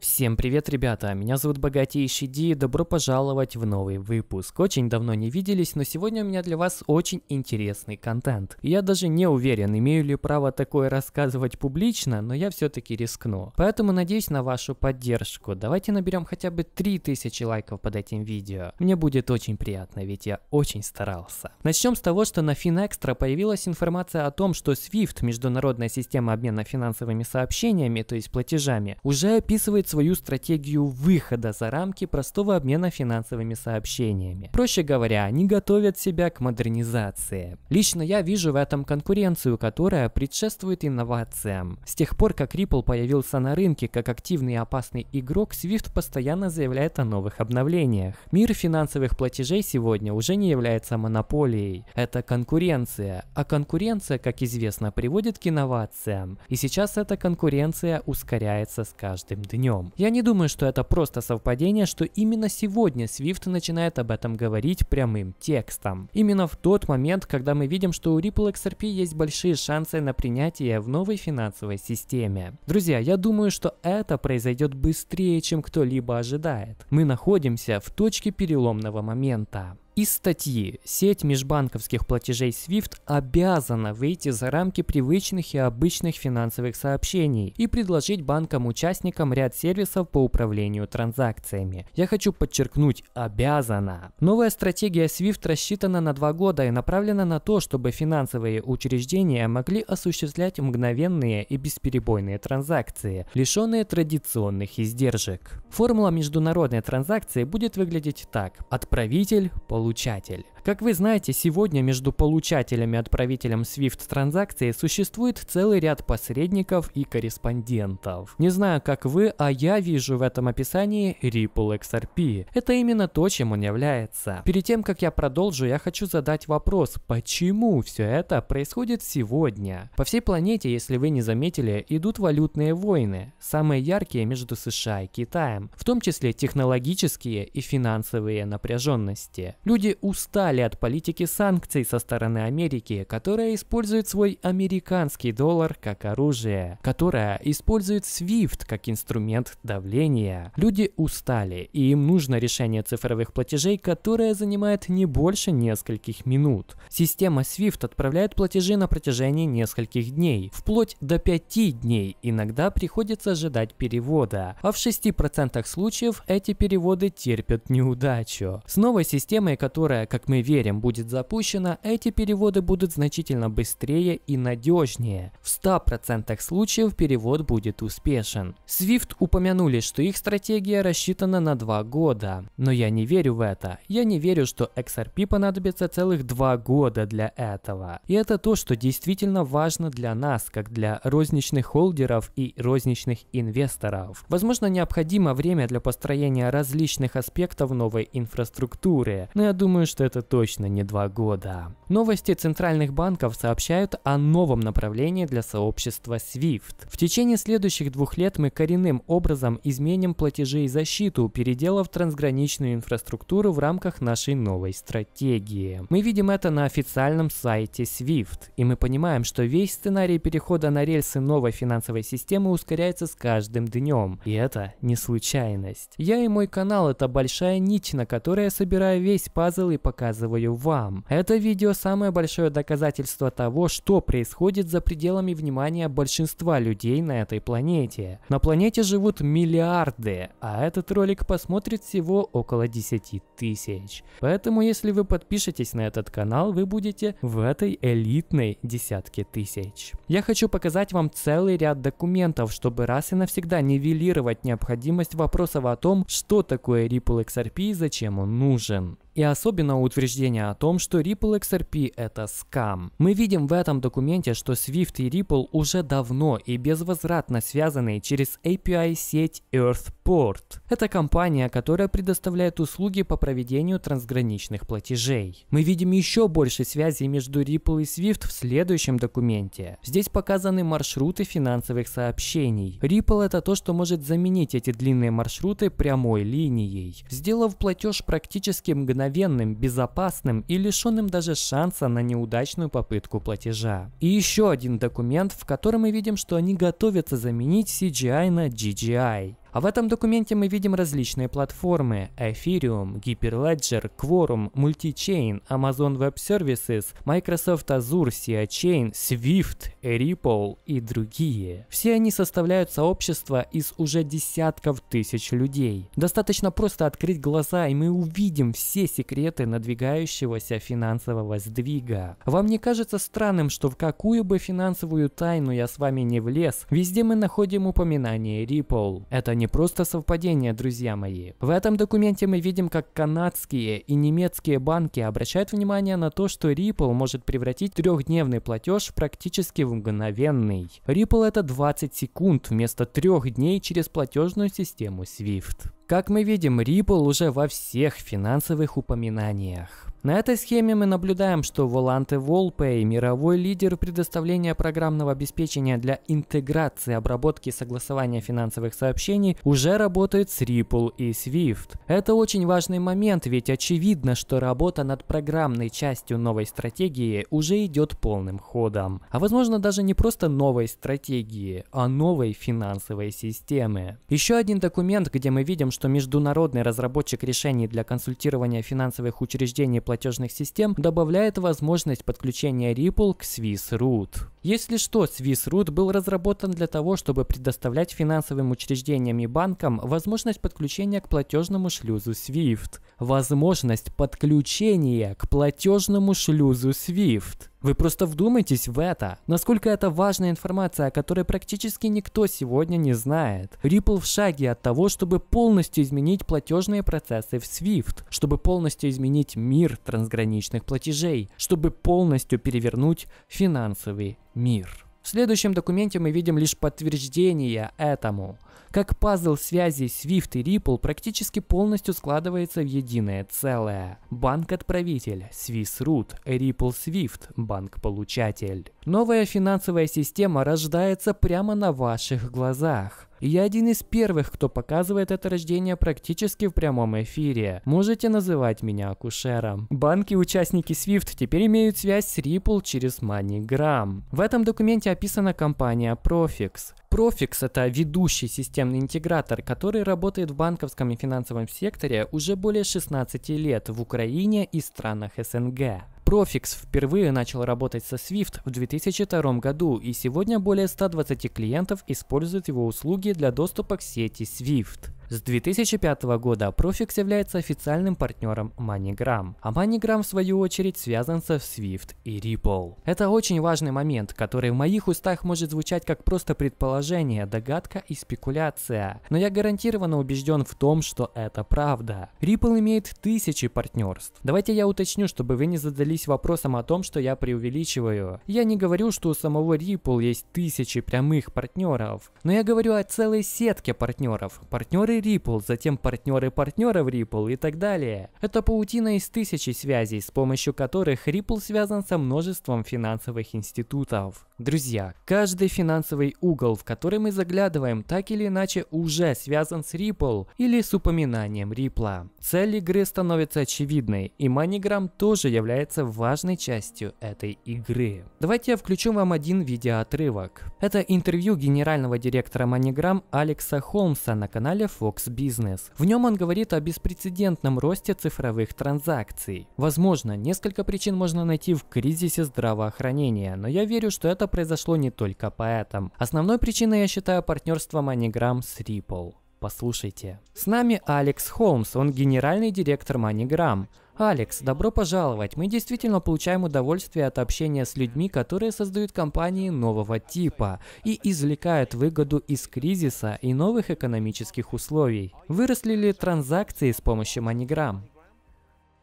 Всем привет, ребята! Меня зовут Богатейший Ди, и добро пожаловать в новый выпуск. Очень давно не виделись, но сегодня у меня для вас очень интересный контент. Я даже не уверен, имею ли право такое рассказывать публично, но я все-таки рискну. Поэтому надеюсь на вашу поддержку. Давайте наберем хотя бы 3000 лайков под этим видео. Мне будет очень приятно, ведь я очень старался. Начнем с того, что на FinExtra появилась информация о том, что SWIFT, международная система обмена финансовыми сообщениями, то есть платежами, уже описывает свою стратегию выхода за рамки простого обмена финансовыми сообщениями. Проще говоря, они готовят себя к модернизации. Лично я вижу в этом конкуренцию, которая предшествует инновациям. С тех пор, как Ripple появился на рынке как активный и опасный игрок, Swift постоянно заявляет о новых обновлениях. Мир финансовых платежей сегодня уже не является монополией. Это конкуренция. А конкуренция, как известно, приводит к инновациям. И сейчас эта конкуренция ускоряется с каждым днем днем. Я не думаю, что это просто совпадение, что именно сегодня Свифт начинает об этом говорить прямым текстом. Именно в тот момент, когда мы видим, что у Ripple XRP есть большие шансы на принятие в новой финансовой системе. Друзья, я думаю, что это произойдет быстрее, чем кто-либо ожидает. Мы находимся в точке переломного момента. Из статьи «Сеть межбанковских платежей SWIFT обязана выйти за рамки привычных и обычных финансовых сообщений и предложить банкам-участникам ряд сервисов по управлению транзакциями». Я хочу подчеркнуть «обязана». Новая стратегия SWIFT рассчитана на два года и направлена на то, чтобы финансовые учреждения могли осуществлять мгновенные и бесперебойные транзакции, лишенные традиционных издержек. Формула международной транзакции будет выглядеть так. Отправитель, получатель получатель. Как вы знаете, сегодня между получателем и отправителем SWIFT транзакции существует целый ряд посредников и корреспондентов. Не знаю, как вы, а я вижу в этом описании Ripple XRP. Это именно то, чем он является. Перед тем, как я продолжу, я хочу задать вопрос, почему все это происходит сегодня? По всей планете, если вы не заметили, идут валютные войны, самые яркие между США и Китаем, в том числе технологические и финансовые напряженности. Люди устали устали от политики санкций со стороны Америки, которая использует свой американский доллар как оружие, которая использует SWIFT как инструмент давления. Люди устали, и им нужно решение цифровых платежей, которое занимает не больше нескольких минут. Система SWIFT отправляет платежи на протяжении нескольких дней, вплоть до 5 дней, иногда приходится ожидать перевода, а в 6% случаев эти переводы терпят неудачу. С новой системой, которая, как мы верим, будет запущена, эти переводы будут значительно быстрее и надежнее. В 100% случаев перевод будет успешен. Swift упомянули, что их стратегия рассчитана на 2 года. Но я не верю в это. Я не верю, что XRP понадобится целых 2 года для этого. И это то, что действительно важно для нас, как для розничных холдеров и розничных инвесторов. Возможно, необходимо время для построения различных аспектов новой инфраструктуры, но я думаю, что это точно не два года. Новости центральных банков сообщают о новом направлении для сообщества SWIFT. В течение следующих двух лет мы коренным образом изменим платежи и защиту, переделав трансграничную инфраструктуру в рамках нашей новой стратегии. Мы видим это на официальном сайте SWIFT, и мы понимаем, что весь сценарий перехода на рельсы новой финансовой системы ускоряется с каждым днем, и это не случайность. Я и мой канал – это большая нить, на которой я собираю весь пазл и показываю показываю вам. Это видео самое большое доказательство того, что происходит за пределами внимания большинства людей на этой планете. На планете живут миллиарды, а этот ролик посмотрит всего около 10 тысяч. Поэтому если вы подпишетесь на этот канал, вы будете в этой элитной десятке тысяч. Я хочу показать вам целый ряд документов, чтобы раз и навсегда нивелировать необходимость вопросов о том, что такое Ripple XRP и зачем он нужен и особенно утверждение о том, что Ripple XRP – это скам. Мы видим в этом документе, что Swift и Ripple уже давно и безвозвратно связаны через API-сеть Earthport. Это компания, которая предоставляет услуги по проведению трансграничных платежей. Мы видим еще больше связей между Ripple и Swift в следующем документе. Здесь показаны маршруты финансовых сообщений. Ripple – это то, что может заменить эти длинные маршруты прямой линией, сделав платеж практически мгновенно мгновенным, безопасным и лишенным даже шанса на неудачную попытку платежа. И еще один документ, в котором мы видим, что они готовятся заменить CGI на GGI. А В этом документе мы видим различные платформы – Ethereum, Hyperledger, Quorum, Multichain, Amazon Web Services, Microsoft Azure, Sia Chain, Swift, Ripple и другие. Все они составляют сообщество из уже десятков тысяч людей. Достаточно просто открыть глаза, и мы увидим все секреты надвигающегося финансового сдвига. Вам не кажется странным, что в какую бы финансовую тайну я с вами не влез, везде мы находим упоминание Ripple? Это не просто совпадение, друзья мои. В этом документе мы видим, как канадские и немецкие банки обращают внимание на то, что Ripple может превратить трехдневный платеж практически в мгновенный. Ripple это 20 секунд вместо трех дней через платежную систему SWIFT. Как мы видим, Ripple уже во всех финансовых упоминаниях. На этой схеме мы наблюдаем, что Volante Volpay, мировой лидер предоставления программного обеспечения для интеграции обработки и согласования финансовых сообщений, уже работает с Ripple и Swift. Это очень важный момент, ведь очевидно, что работа над программной частью новой стратегии уже идет полным ходом. А возможно даже не просто новой стратегии, а новой финансовой системы. Еще один документ, где мы видим, что международный разработчик решений для консультирования финансовых учреждений платежных систем добавляет возможность подключения Ripple к SwissRoot. Если что, SwissRoot был разработан для того, чтобы предоставлять финансовым учреждениям и банкам возможность подключения к платежному шлюзу SWIFT. Возможность подключения к платежному шлюзу SWIFT. Вы просто вдумайтесь в это, насколько это важная информация, о которой практически никто сегодня не знает. Ripple в шаге от того, чтобы полностью изменить платежные процессы в SWIFT, чтобы полностью изменить мир трансграничных платежей, чтобы полностью перевернуть финансовый мир. В следующем документе мы видим лишь подтверждение этому как пазл связи Swift и Ripple практически полностью складывается в единое целое. Банк-отправитель, Swissroot, Ripple Swift, банк-получатель. Новая финансовая система рождается прямо на ваших глазах я один из первых, кто показывает это рождение практически в прямом эфире. Можете называть меня акушером. Банки-участники SWIFT теперь имеют связь с Ripple через MoneyGram. В этом документе описана компания Profix. Profix – это ведущий системный интегратор, который работает в банковском и финансовом секторе уже более 16 лет в Украине и странах СНГ. Profix впервые начал работать со Swift в 2002 году, и сегодня более 120 клиентов используют его услуги для доступа к сети Swift. С 2005 года Profix является официальным партнером MoneyGram, а MoneyGram в свою очередь связан со Swift и Ripple. Это очень важный момент, который в моих устах может звучать как просто предположение, догадка и спекуляция, но я гарантированно убежден в том, что это правда. Ripple имеет тысячи партнерств. Давайте я уточню, чтобы вы не задались вопросом о том, что я преувеличиваю. Я не говорю, что у самого Ripple есть тысячи прямых партнеров, но я говорю о целой сетке партнеров. Партнеры партнеры Ripple, затем партнеры партнеров Ripple и так далее. Это паутина из тысячи связей, с помощью которых Ripple связан со множеством финансовых институтов. Друзья, каждый финансовый угол, в который мы заглядываем, так или иначе уже связан с Ripple или с упоминанием Ripple. Цель игры становится очевидной, и MoneyGram тоже является важной частью этой игры. Давайте я включу вам один видеоотрывок. Это интервью генерального директора MoneyGram Алекса Холмса на канале Fox Fox Business. В нем он говорит о беспрецедентном росте цифровых транзакций. Возможно, несколько причин можно найти в кризисе здравоохранения, но я верю, что это произошло не только поэтому. Основной причиной я считаю партнерство MoneyGram с Ripple. Послушайте. С нами Алекс Холмс, он генеральный директор MoneyGram. Алекс, добро пожаловать. Мы действительно получаем удовольствие от общения с людьми, которые создают компании нового типа и извлекают выгоду из кризиса и новых экономических условий. Выросли ли транзакции с помощью MoneyGram?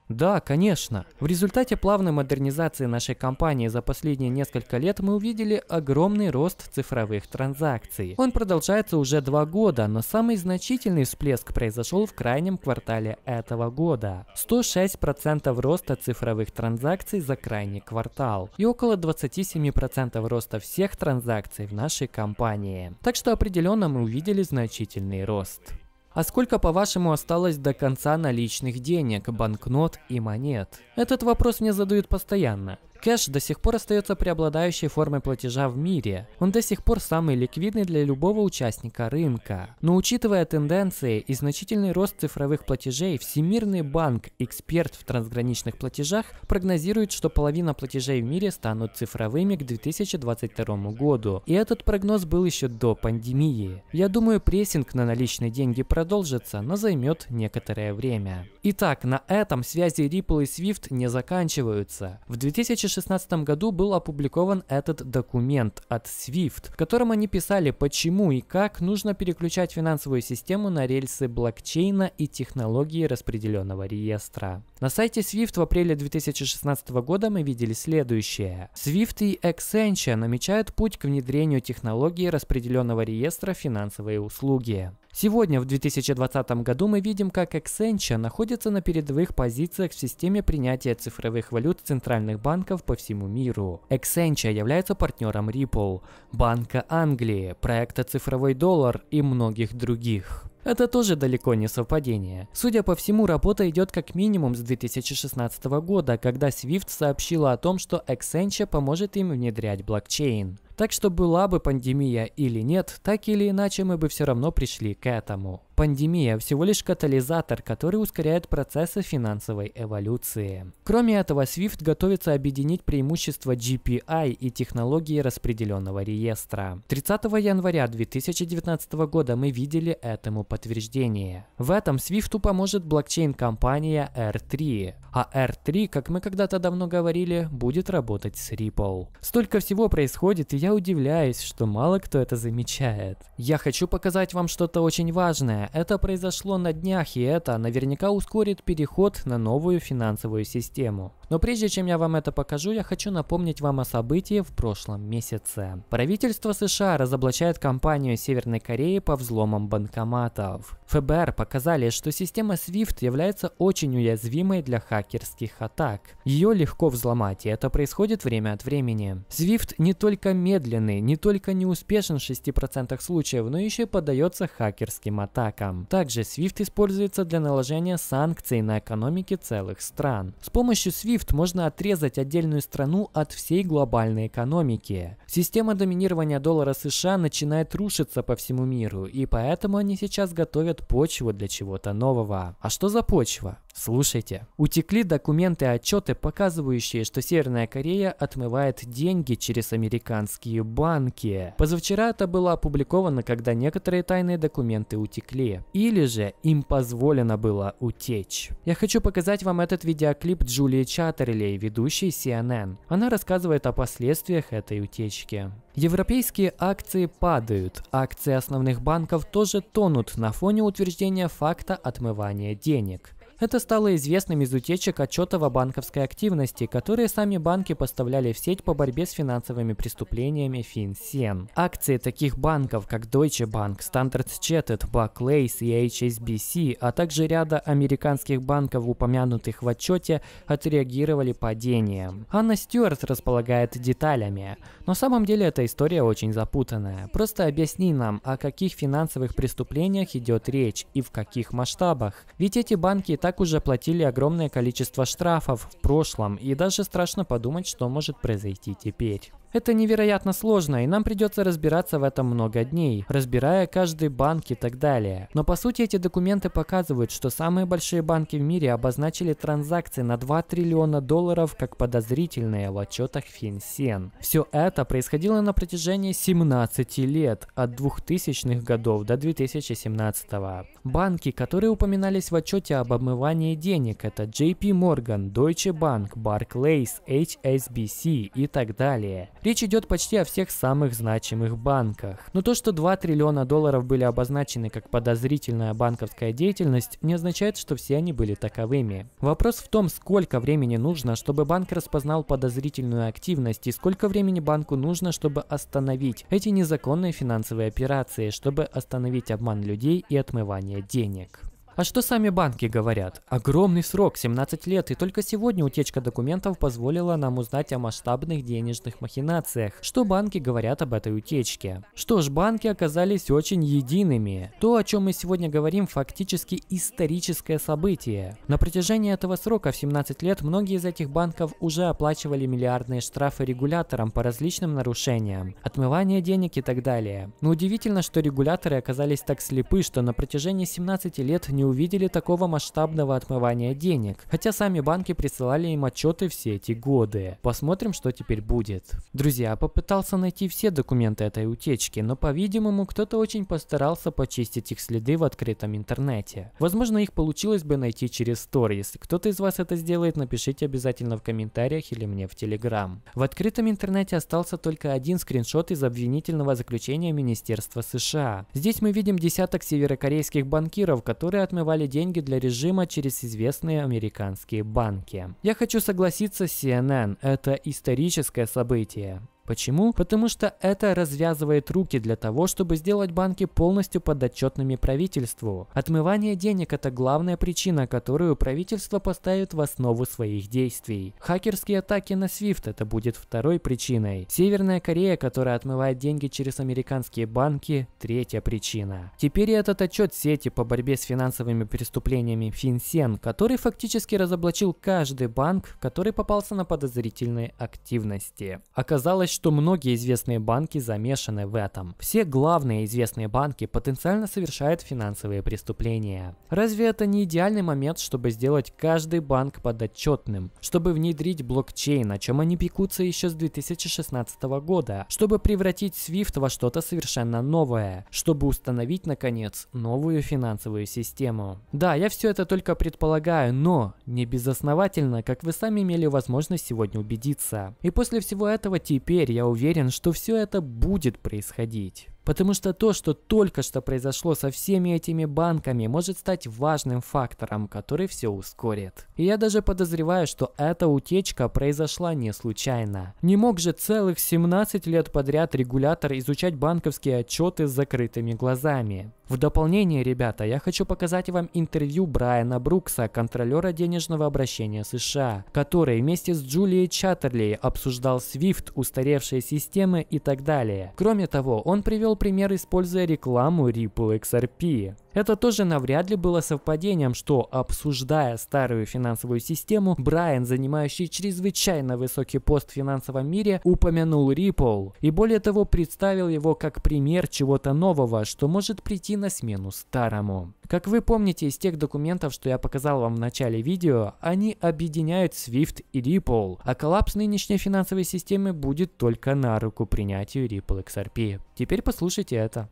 Да, конечно. В результате плавной модернизации нашей компании за последние несколько лет мы увидели огромный рост цифровых транзакций. Он продолжается уже два года, но самый значительный всплеск произошел в крайнем квартале этого года. 106% роста цифровых транзакций за крайний квартал и около 27% роста всех транзакций в нашей компании. Так что определенно мы увидели значительный рост. А сколько, по-вашему, осталось до конца наличных денег, банкнот и монет? Этот вопрос мне задают постоянно. Кэш до сих пор остается преобладающей формой платежа в мире. Он до сих пор самый ликвидный для любого участника рынка. Но учитывая тенденции и значительный рост цифровых платежей, Всемирный банк, эксперт в трансграничных платежах, прогнозирует, что половина платежей в мире станут цифровыми к 2022 году. И этот прогноз был еще до пандемии. Я думаю, прессинг на наличные деньги продолжится, но займет некоторое время. Итак, на этом связи Ripple и Swift не заканчиваются. В 2000 2016 году был опубликован этот документ от SWIFT, в котором они писали, почему и как нужно переключать финансовую систему на рельсы блокчейна и технологии распределенного реестра. На сайте SWIFT в апреле 2016 года мы видели следующее. SWIFT и Accenture намечают путь к внедрению технологии распределенного реестра финансовые услуги. Сегодня, в 2020 году, мы видим, как Accenture находится на передовых позициях в системе принятия цифровых валют центральных банков по всему миру. Accenture является партнером Ripple, Банка Англии, проекта «Цифровой доллар» и многих других. Это тоже далеко не совпадение. Судя по всему, работа идет как минимум с 2016 года, когда Swift сообщила о том, что Accenture поможет им внедрять блокчейн. Так что была бы пандемия или нет, так или иначе мы бы все равно пришли к этому. Пандемия всего лишь катализатор, который ускоряет процессы финансовой эволюции. Кроме этого, SWIFT готовится объединить преимущества GPI и технологии распределенного реестра. 30 января 2019 года мы видели этому подтверждение. В этом SWIFT поможет блокчейн-компания R3, а R3, как мы когда-то давно говорили, будет работать с Ripple. Столько всего происходит, и я я удивляюсь, что мало кто это замечает. Я хочу показать вам что-то очень важное. Это произошло на днях, и это наверняка ускорит переход на новую финансовую систему. Но прежде чем я вам это покажу, я хочу напомнить вам о событии в прошлом месяце. Правительство США разоблачает компанию Северной Кореи по взломам банкоматов. ФБР показали, что система SWIFT является очень уязвимой для хакерских атак. Ее легко взломать, и это происходит время от времени. SWIFT не только мер медленный, не только не успешен в 6% случаев, но еще и поддается хакерским атакам. Также SWIFT используется для наложения санкций на экономики целых стран. С помощью SWIFT можно отрезать отдельную страну от всей глобальной экономики. Система доминирования доллара США начинает рушиться по всему миру, и поэтому они сейчас готовят почву для чего-то нового. А что за почва? Слушайте. Утекли документы и отчеты, показывающие, что Северная Корея отмывает деньги через американские банковские банки. Позавчера это было опубликовано, когда некоторые тайные документы утекли. Или же им позволено было утечь. Я хочу показать вам этот видеоклип Джулии Чаттерлей, ведущей CNN. Она рассказывает о последствиях этой утечки. Европейские акции падают, акции основных банков тоже тонут на фоне утверждения факта отмывания денег. Это стало известным из утечек отчетов о банковской активности, которые сами банки поставляли в сеть по борьбе с финансовыми преступлениями FinCEN. Акции таких банков, как Deutsche Bank, Standard Chartered, Barclays и HSBC, а также ряда американских банков, упомянутых в отчете, отреагировали падением. Анна Стюарт располагает деталями. На самом деле эта история очень запутанная. Просто объясни нам, о каких финансовых преступлениях идет речь и в каких масштабах. Ведь эти банки так так уже платили огромное количество штрафов в прошлом, и даже страшно подумать, что может произойти теперь. Это невероятно сложно, и нам придется разбираться в этом много дней, разбирая каждый банк и так далее. Но по сути эти документы показывают, что самые большие банки в мире обозначили транзакции на 2 триллиона долларов как подозрительные в отчетах Финсен. Все это происходило на протяжении 17 лет, от 2000-х годов до 2017 -го. Банки, которые упоминались в отчете об обмывании денег, это JP Morgan, Deutsche Bank, Barclays, HSBC и так далее. Речь идет почти о всех самых значимых банках. Но то, что 2 триллиона долларов были обозначены как подозрительная банковская деятельность, не означает, что все они были таковыми. Вопрос в том, сколько времени нужно, чтобы банк распознал подозрительную активность и сколько времени банку нужно, чтобы остановить эти незаконные финансовые операции, чтобы остановить обман людей и отмывание денег. А что сами банки говорят? Огромный срок, 17 лет, и только сегодня утечка документов позволила нам узнать о масштабных денежных махинациях. Что банки говорят об этой утечке? Что ж, банки оказались очень едиными. То, о чем мы сегодня говорим, фактически историческое событие. На протяжении этого срока в 17 лет многие из этих банков уже оплачивали миллиардные штрафы регуляторам по различным нарушениям, отмывание денег и так далее. Но удивительно, что регуляторы оказались так слепы, что на протяжении 17 лет не увидели такого масштабного отмывания денег, хотя сами банки присылали им отчеты все эти годы. Посмотрим, что теперь будет. Друзья, попытался найти все документы этой утечки, но, по-видимому, кто-то очень постарался почистить их следы в открытом интернете. Возможно, их получилось бы найти через Тор. Если кто-то из вас это сделает, напишите обязательно в комментариях или мне в Телеграм. В открытом интернете остался только один скриншот из обвинительного заключения Министерства США. Здесь мы видим десяток северокорейских банкиров, которые отмывали смывали деньги для режима через известные американские банки. Я хочу согласиться с CNN, это историческое событие. Почему? Потому что это развязывает руки для того, чтобы сделать банки полностью подотчетными правительству. Отмывание денег – это главная причина, которую правительство поставит в основу своих действий. Хакерские атаки на SWIFT – это будет второй причиной. Северная Корея, которая отмывает деньги через американские банки – третья причина. Теперь этот отчет сети по борьбе с финансовыми преступлениями FinCEN, который фактически разоблачил каждый банк, который попался на подозрительные активности. Оказалось, что многие известные банки замешаны в этом. Все главные известные банки потенциально совершают финансовые преступления. Разве это не идеальный момент, чтобы сделать каждый банк подотчетным, чтобы внедрить блокчейн, о чем они пекутся еще с 2016 года, чтобы превратить SWIFT во что-то совершенно новое, чтобы установить, наконец, новую финансовую систему? Да, я все это только предполагаю, но не безосновательно, как вы сами имели возможность сегодня убедиться. И после всего этого теперь теперь я уверен, что все это будет происходить. Потому что то, что только что произошло со всеми этими банками, может стать важным фактором, который все ускорит. И я даже подозреваю, что эта утечка произошла не случайно. Не мог же целых 17 лет подряд регулятор изучать банковские отчеты с закрытыми глазами. В дополнение, ребята, я хочу показать вам интервью Брайана Брукса, контролера денежного обращения США, который вместе с Джулией Чаттерли обсуждал SWIFT, устаревшие системы и так далее. Кроме того, он привел пример, используя рекламу Ripple XRP. Это тоже навряд ли было совпадением, что, обсуждая старую финансовую систему, Брайан, занимающий чрезвычайно высокий пост в финансовом мире, упомянул Ripple и более того представил его как пример чего-то нового, что может прийти на смену старому. Как вы помните из тех документов, что я показал вам в начале видео, они объединяют SWIFT и Ripple, а коллапс нынешней финансовой системы будет только на руку принятию Ripple XRP. Теперь послушайте это.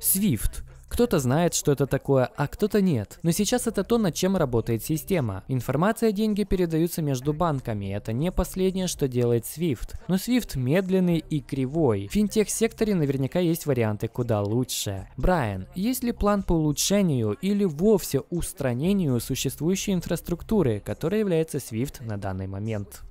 SWIFT кто-то знает, что это такое, а кто-то нет. Но сейчас это то, над чем работает система. Информация о деньги передаются между банками, это не последнее, что делает SWIFT. Но SWIFT медленный и кривой. В финтех-секторе наверняка есть варианты куда лучше. Брайан, есть ли план по улучшению или вовсе устранению существующей инфраструктуры, которая является SWIFT на данный момент?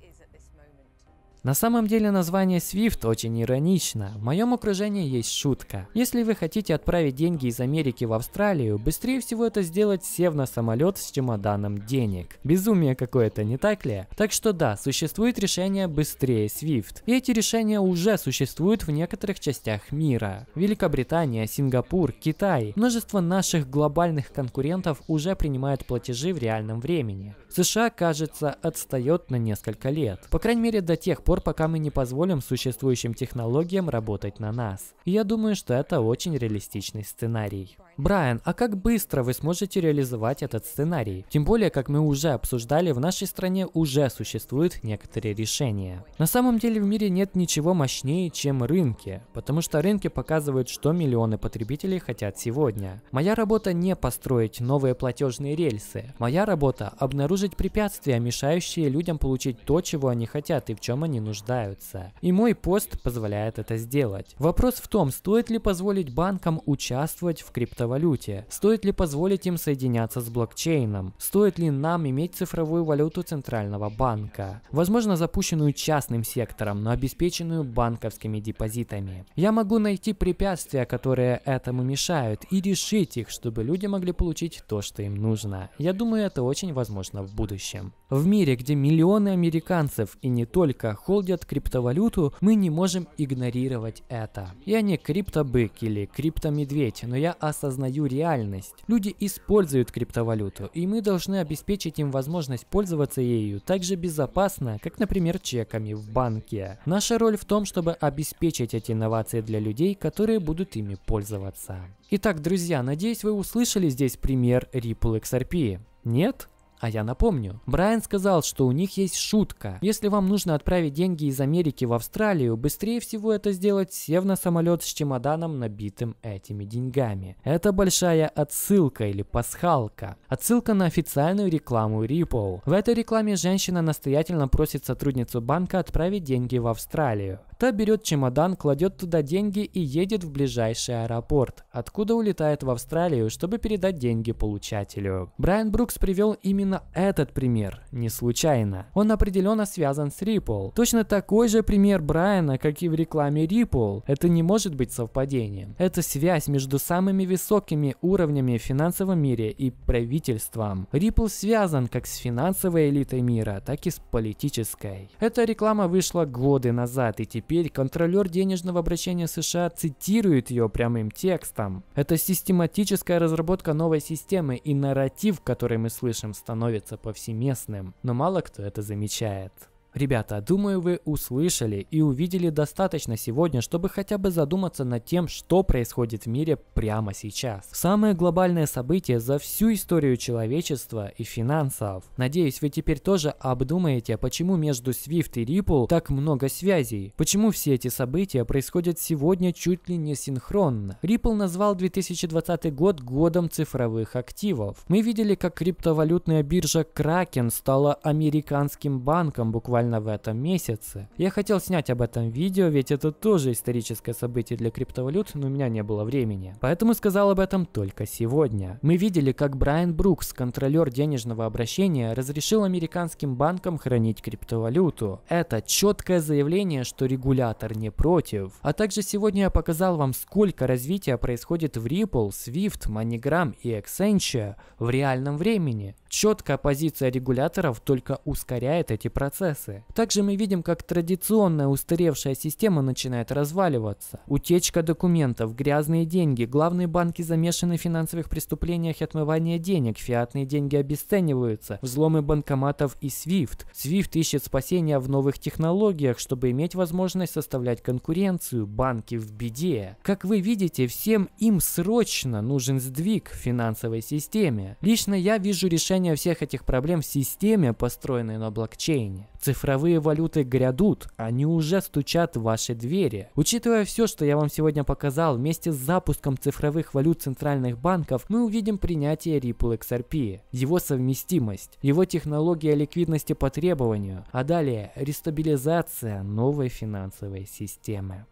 На самом деле название SWIFT очень иронично. В моем окружении есть шутка. Если вы хотите отправить деньги из Америки в Австралию, быстрее всего это сделать сев на самолет с чемоданом денег. Безумие какое-то, не так ли? Так что да, существует решение быстрее SWIFT. И эти решения уже существуют в некоторых частях мира. Великобритания, Сингапур, Китай. Множество наших глобальных конкурентов уже принимают платежи в реальном времени. США, кажется, отстает на несколько лет. По крайней мере, до тех пор, пока мы не позволим существующим технологиям работать на нас. И я думаю, что это очень реалистичный сценарий. Брайан, а как быстро вы сможете реализовать этот сценарий? Тем более, как мы уже обсуждали, в нашей стране уже существуют некоторые решения. На самом деле в мире нет ничего мощнее, чем рынки, потому что рынки показывают, что миллионы потребителей хотят сегодня. Моя работа не построить новые платежные рельсы. Моя работа – обнаружить препятствия, мешающие людям получить то, чего они хотят и в чем они нуждаются. И мой пост позволяет это сделать. Вопрос в том, стоит ли позволить банкам участвовать в крипто криптовалюте? Стоит ли позволить им соединяться с блокчейном? Стоит ли нам иметь цифровую валюту центрального банка? Возможно, запущенную частным сектором, но обеспеченную банковскими депозитами. Я могу найти препятствия, которые этому мешают, и решить их, чтобы люди могли получить то, что им нужно. Я думаю, это очень возможно в будущем. В мире, где миллионы американцев и не только холдят криптовалюту, мы не можем игнорировать это. Я не криптобык или криптомедведь, но я осознаю реальность. Люди используют криптовалюту, и мы должны обеспечить им возможность пользоваться ею так же безопасно, как, например, чеками в банке. Наша роль в том, чтобы обеспечить эти инновации для людей, которые будут ими пользоваться. Итак, друзья, надеюсь, вы услышали здесь пример Ripple XRP. Нет? А я напомню, Брайан сказал, что у них есть шутка. Если вам нужно отправить деньги из Америки в Австралию, быстрее всего это сделать, сев на самолет с чемоданом, набитым этими деньгами. Это большая отсылка или пасхалка. Отсылка на официальную рекламу Ripple. В этой рекламе женщина настоятельно просит сотрудницу банка отправить деньги в Австралию. Та берет чемодан, кладет туда деньги и едет в ближайший аэропорт, откуда улетает в Австралию, чтобы передать деньги получателю. Брайан Брукс привел именно этот пример, не случайно. Он определенно связан с Ripple. Точно такой же пример Брайана, как и в рекламе Ripple. Это не может быть совпадением. Это связь между самыми высокими уровнями в финансовом мире и правительством. Ripple связан как с финансовой элитой мира, так и с политической. Эта реклама вышла годы назад и теперь Теперь контролер денежного обращения США цитирует ее прямым текстом. Это систематическая разработка новой системы, и нарратив, который мы слышим, становится повсеместным. Но мало кто это замечает. Ребята, думаю, вы услышали и увидели достаточно сегодня, чтобы хотя бы задуматься над тем, что происходит в мире прямо сейчас. Самое глобальное событие за всю историю человечества и финансов. Надеюсь, вы теперь тоже обдумаете, почему между SWIFT и Ripple так много связей. Почему все эти события происходят сегодня чуть ли не синхронно. Ripple назвал 2020 год годом цифровых активов. Мы видели, как криптовалютная биржа Kraken стала американским банком буквально буквально в этом месяце. Я хотел снять об этом видео, ведь это тоже историческое событие для криптовалют, но у меня не было времени. Поэтому сказал об этом только сегодня. Мы видели, как Брайан Брукс, контролер денежного обращения, разрешил американским банкам хранить криптовалюту. Это четкое заявление, что регулятор не против. А также сегодня я показал вам, сколько развития происходит в Ripple, Swift, MoneyGram и Accenture в реальном времени. Четкая позиция регуляторов только ускоряет эти процессы станции. Также мы видим, как традиционная устаревшая система начинает разваливаться. Утечка документов, грязные деньги, главные банки замешаны в финансовых преступлениях и отмывании денег, фиатные деньги обесцениваются, взломы банкоматов и SWIFT. SWIFT ищет спасения в новых технологиях, чтобы иметь возможность составлять конкуренцию, банки в беде. Как вы видите, всем им срочно нужен сдвиг в финансовой системе. Лично я вижу решение всех этих проблем в системе, построенной на блокчейне. Цифровая цифровые валюты грядут, они уже стучат в ваши двери. Учитывая все, что я вам сегодня показал, вместе с запуском цифровых валют центральных банков мы увидим принятие Ripple XRP, его совместимость, его технология ликвидности по требованию, а далее рестабилизация новой финансовой системы.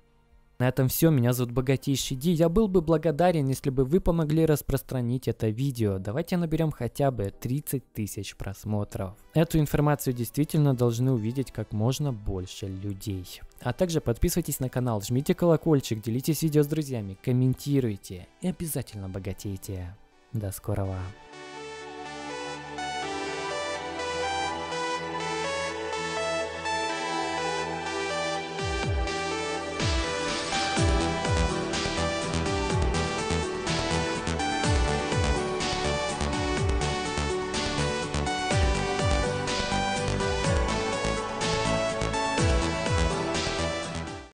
На этом все, меня зовут Богатейший Ди. Я был бы благодарен, если бы вы помогли распространить это видео. Давайте наберем хотя бы 30 тысяч просмотров. Эту информацию действительно должны увидеть как можно больше людей. А также подписывайтесь на канал, жмите колокольчик, делитесь видео с друзьями, комментируйте и обязательно богатейте. До скорого!